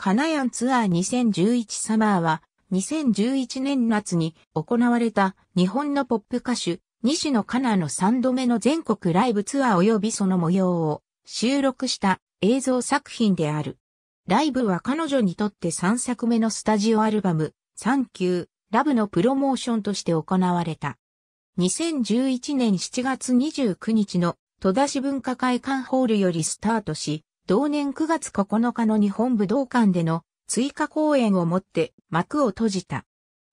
カナヤンツアー2011サマーは、2011年夏に行われた日本のポップ歌手、西野カナの3度目の全国ライブツアー及びその模様を収録した映像作品である。ライブは彼女にとって3作目のスタジオアルバム、サンキュー、ラブのプロモーションとして行われた。2011年7月29日の戸田市文化会館ホールよりスタートし、同年9月9日の日本武道館での追加公演をもって幕を閉じた。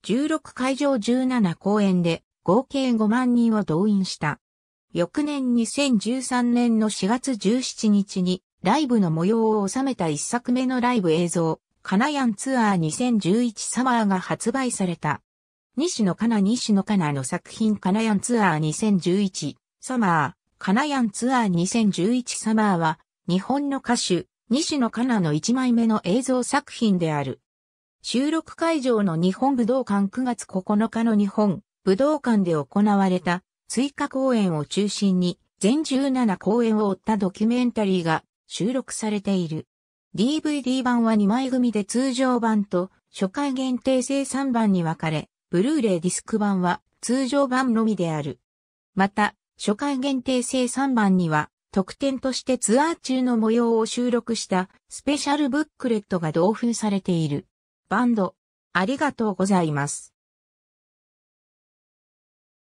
16会場17公演で合計5万人を動員した。翌年2013年の4月17日にライブの模様を収めた一作目のライブ映像、カナヤンツアー2011サマーが発売された。西野カナ西野カナの作品カナヤンツアー2011サマー、カナヤンツアー2011サマーは日本の歌手、西野カナの1枚目の映像作品である。収録会場の日本武道館9月9日の日本武道館で行われた追加公演を中心に全17公演を追ったドキュメンタリーが収録されている。DVD 版は2枚組で通常版と初回限定生産版に分かれ、ブルーレイディスク版は通常版のみである。また、初回限定生産版には特典としてツアー中の模様を収録したスペシャルブックレットが同封されている。バンド、ありがとうございます。